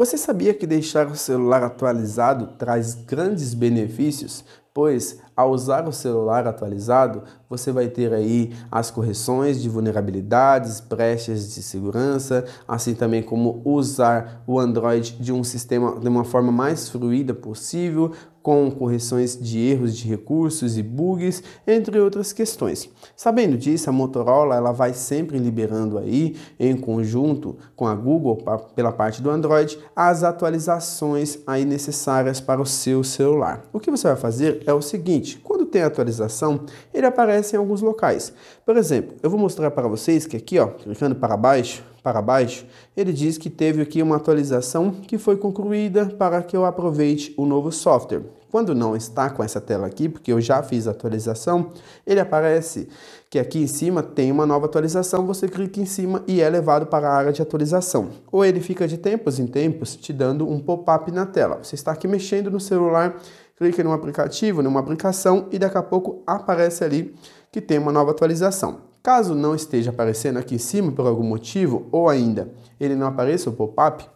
Você sabia que deixar o celular atualizado traz grandes benefícios pois ao usar o celular atualizado, você vai ter aí as correções de vulnerabilidades, brechas de segurança, assim também como usar o Android de um sistema de uma forma mais fluida possível, com correções de erros de recursos e bugs, entre outras questões. Sabendo disso, a Motorola ela vai sempre liberando aí, em conjunto com a Google pela parte do Android, as atualizações aí necessárias para o seu celular. O que você vai fazer é o seguinte: quando tem atualização, ele aparece em alguns locais. Por exemplo, eu vou mostrar para vocês que aqui, ó, clicando para baixo, para baixo, ele diz que teve aqui uma atualização que foi concluída para que eu aproveite o novo software. Quando não está com essa tela aqui, porque eu já fiz a atualização, ele aparece que aqui em cima tem uma nova atualização, você clica em cima e é levado para a área de atualização. Ou ele fica de tempos em tempos te dando um pop-up na tela. Você está aqui mexendo no celular clica no aplicativo, numa aplicação e daqui a pouco aparece ali que tem uma nova atualização. Caso não esteja aparecendo aqui em cima por algum motivo ou ainda ele não apareça o pop-up,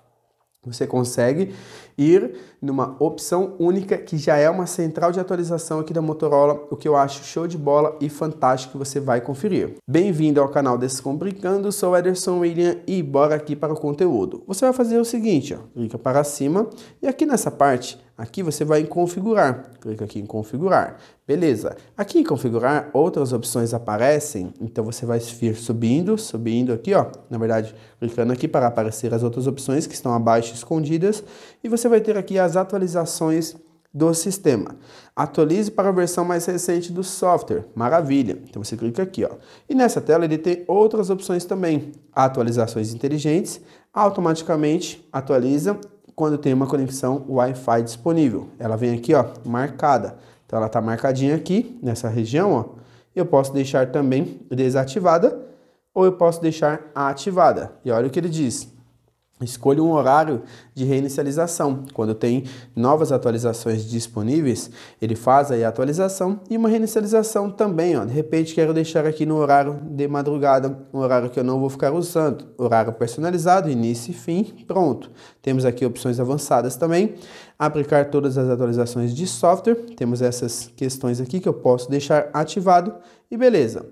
você consegue ir numa opção única que já é uma central de atualização aqui da Motorola, o que eu acho show de bola e fantástico, você vai conferir. Bem-vindo ao canal Descomplicando, sou Ederson William e bora aqui para o conteúdo. Você vai fazer o seguinte, ó, clica para cima e aqui nessa parte Aqui você vai em configurar, clica aqui em configurar, beleza. Aqui em configurar, outras opções aparecem, então você vai vir subindo, subindo aqui ó, na verdade clicando aqui para aparecer as outras opções que estão abaixo escondidas e você você vai ter aqui as atualizações do sistema. Atualize para a versão mais recente do software. Maravilha! Então você clica aqui, ó. E nessa tela ele tem outras opções também. Atualizações inteligentes, automaticamente atualiza quando tem uma conexão Wi-Fi disponível. Ela vem aqui, ó, marcada. Então ela tá marcadinha aqui nessa região, ó. Eu posso deixar também desativada ou eu posso deixar ativada. E olha o que ele diz. Escolha um horário de reinicialização. Quando tem novas atualizações disponíveis, ele faz aí a atualização e uma reinicialização também. Ó. De repente, quero deixar aqui no horário de madrugada, um horário que eu não vou ficar usando. Horário personalizado, início e fim, pronto. Temos aqui opções avançadas também. Aplicar todas as atualizações de software. Temos essas questões aqui que eu posso deixar ativado e beleza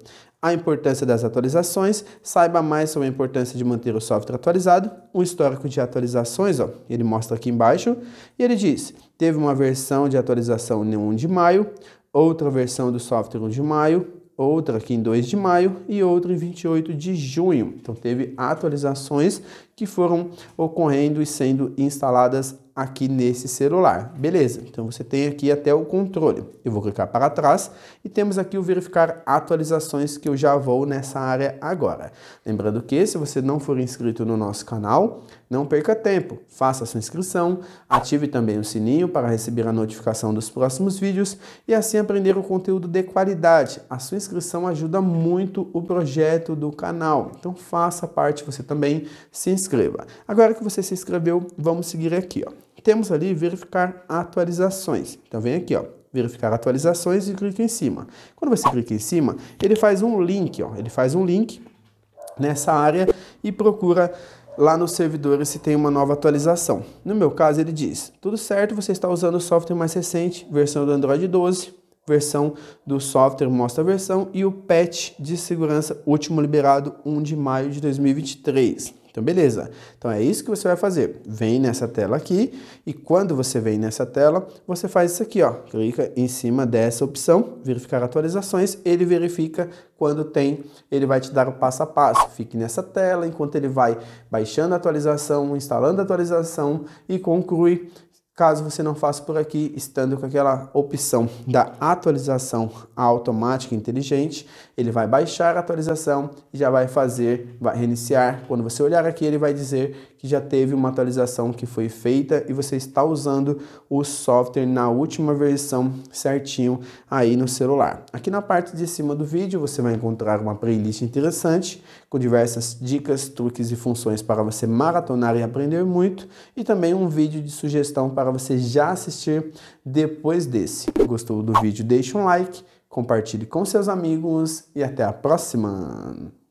a importância das atualizações, saiba mais sobre a importância de manter o software atualizado, um histórico de atualizações, ó, ele mostra aqui embaixo, e ele diz, teve uma versão de atualização no 1 de maio, outra versão do software 1 de maio, outra aqui em 2 de maio e outra em 28 de junho. Então teve atualizações que foram ocorrendo e sendo instaladas aqui nesse celular. Beleza, então você tem aqui até o controle. Eu vou clicar para trás e temos aqui o verificar atualizações que eu já vou nessa área agora. Lembrando que se você não for inscrito no nosso canal, não perca tempo, faça sua inscrição, ative também o sininho para receber a notificação dos próximos vídeos e assim aprender o conteúdo de qualidade. A sua inscrição ajuda muito o projeto do canal, então faça parte você também, se inscreva inscreva. Agora que você se inscreveu, vamos seguir aqui, ó. Temos ali verificar atualizações. Então vem aqui, ó, verificar atualizações e clica em cima. Quando você clica em cima, ele faz um link, ó, ele faz um link nessa área e procura lá no servidor se tem uma nova atualização. No meu caso, ele diz: "Tudo certo, você está usando o software mais recente, versão do Android 12, versão do software mostra a versão e o patch de segurança último liberado 1 de maio de 2023. Então, beleza. Então, é isso que você vai fazer. Vem nessa tela aqui e quando você vem nessa tela, você faz isso aqui, ó. Clica em cima dessa opção, verificar atualizações. Ele verifica quando tem, ele vai te dar o passo a passo. Fique nessa tela enquanto ele vai baixando a atualização, instalando a atualização e conclui Caso você não faça por aqui, estando com aquela opção da atualização automática inteligente, ele vai baixar a atualização e já vai fazer, vai reiniciar. Quando você olhar aqui, ele vai dizer que já teve uma atualização que foi feita e você está usando o software na última versão certinho aí no celular. Aqui na parte de cima do vídeo, você vai encontrar uma playlist interessante com diversas dicas, truques e funções para você maratonar e aprender muito e também um vídeo de sugestão para para você já assistir depois desse. Gostou do vídeo? Deixe um like, compartilhe com seus amigos e até a próxima!